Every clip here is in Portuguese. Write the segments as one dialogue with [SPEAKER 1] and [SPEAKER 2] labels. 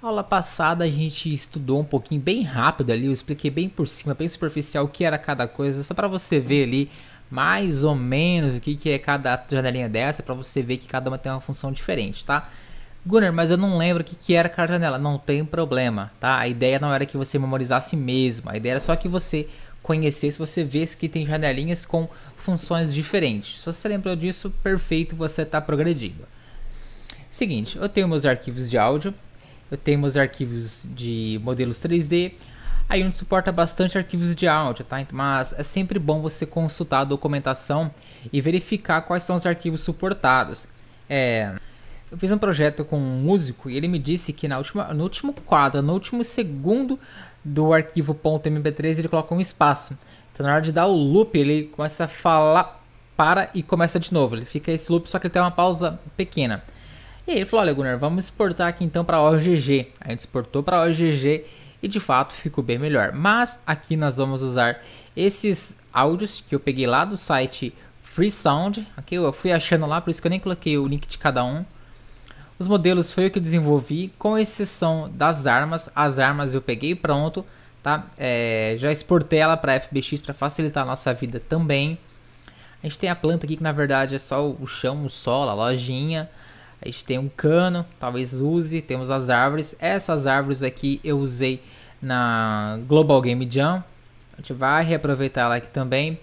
[SPEAKER 1] aula passada a gente estudou um pouquinho bem rápido ali, eu expliquei bem por cima, bem superficial o que era cada coisa, só para você ver ali mais ou menos o que, que é cada janelinha dessa, para você ver que cada uma tem uma função diferente, tá? Gunnar, mas eu não lembro o que, que era cada janela. Não tem problema, tá? A ideia não era que você memorizasse mesmo. A ideia era só que você conhecesse, você vesse que tem janelinhas com funções diferentes. Se você lembrou disso, perfeito, você está progredindo. Seguinte, eu tenho meus arquivos de áudio, eu tenho meus arquivos de modelos 3D, a Unity suporta bastante arquivos de áudio, tá? Então, mas é sempre bom você consultar a documentação e verificar quais são os arquivos suportados. É, eu fiz um projeto com um músico e ele me disse que na última, no último quadro, no último segundo do arquivo .mp3 ele coloca um espaço. Então na hora de dar o loop ele começa a falar, para e começa de novo. Ele fica esse loop, só que ele tem uma pausa pequena. E aí ele falou, olha Gunnar, vamos exportar aqui então para OGG. A gente exportou para OGG e de fato ficou bem melhor. Mas aqui nós vamos usar esses áudios que eu peguei lá do site Free Sound. Okay? Eu fui achando lá, por isso que eu nem coloquei o link de cada um. Os modelos foi o que desenvolvi, com exceção das armas. As armas eu peguei pronto, tá? É, já exportei ela para FBX para facilitar a nossa vida também. A gente tem a planta aqui que na verdade é só o chão, o solo, a lojinha. A gente tem um cano, talvez use. Temos as árvores. Essas árvores aqui eu usei na Global Game Jam. A gente vai reaproveitar ela aqui também.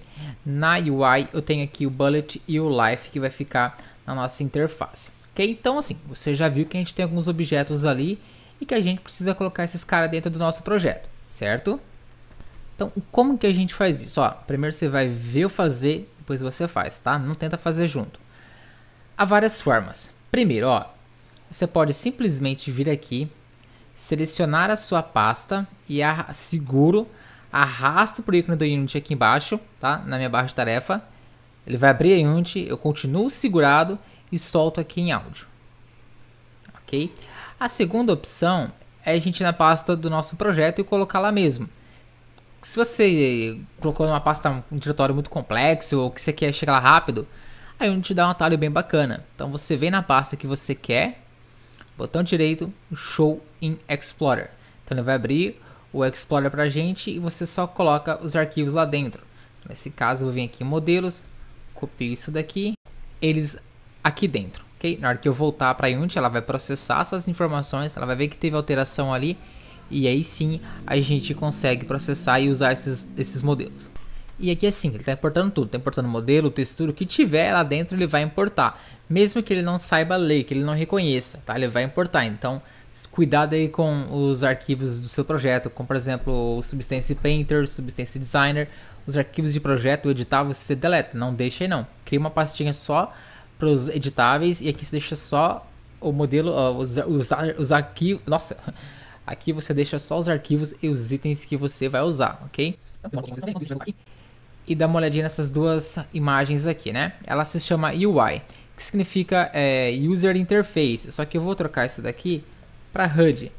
[SPEAKER 1] Na UI eu tenho aqui o Bullet e o Life que vai ficar na nossa interface. Que então, assim, você já viu que a gente tem alguns objetos ali e que a gente precisa colocar esses caras dentro do nosso projeto, certo? Então, como que a gente faz isso? Ó, primeiro você vai ver o fazer, depois você faz, tá? Não tenta fazer junto. Há várias formas. Primeiro, ó, você pode simplesmente vir aqui, selecionar a sua pasta e a seguro, arrasto para o ícone do Unity aqui embaixo, tá? Na minha barra de tarefa. Ele vai abrir a Unity, eu continuo segurado e solto aqui em áudio. Ok? A segunda opção é a gente ir na pasta do nosso projeto e colocar lá mesmo. Se você colocou numa pasta um diretório muito complexo ou que você quer chegar lá rápido, aí a te dá um atalho bem bacana. Então você vem na pasta que você quer, botão direito, Show in Explorer. Então ele vai abrir o Explorer para gente e você só coloca os arquivos lá dentro. Nesse caso, eu vou vir aqui em modelos, copio isso daqui. Eles aqui dentro, ok? Na hora que eu voltar para Unity, ela vai processar essas informações, ela vai ver que teve alteração ali, e aí sim a gente consegue processar e usar esses, esses modelos. E aqui é assim, ele está importando tudo, está importando modelo, textura, o que tiver lá dentro ele vai importar, mesmo que ele não saiba ler, que ele não reconheça, tá? Ele vai importar, então cuidado aí com os arquivos do seu projeto, como por exemplo o Substance Painter, Substance Designer, os arquivos de projeto editável você deleta, não deixa aí não, cria uma pastinha só para os editáveis e aqui você deixa só o modelo, uh, os, os, os arquivos. Nossa, aqui você deixa só os arquivos e os itens que você vai usar, ok? Então, e dá uma olhadinha nessas duas imagens aqui, né? Ela se chama UI, que significa é, User Interface. Só que eu vou trocar isso daqui para HUD,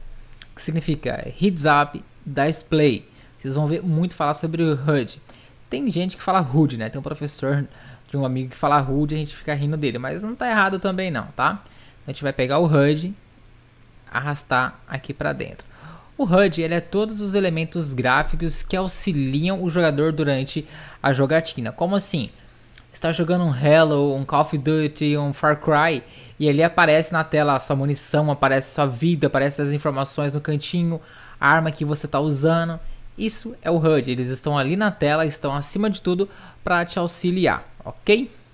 [SPEAKER 1] que significa Heads Up Display. Vocês vão ver muito falar sobre o HUD. Tem gente que fala rude, né? Tem um professor de um amigo que fala rude e a gente fica rindo dele, mas não tá errado também não, tá? A gente vai pegar o HUD, arrastar aqui para dentro. O HUD ele é todos os elementos gráficos que auxiliam o jogador durante a jogatina. Como assim? Está jogando um Hello, um Call of Duty, um Far Cry e ali aparece na tela a sua munição, aparece a sua vida, aparece as informações no cantinho, a arma que você está usando. Isso é o HUD, eles estão ali na tela, estão acima de tudo para te auxiliar, ok?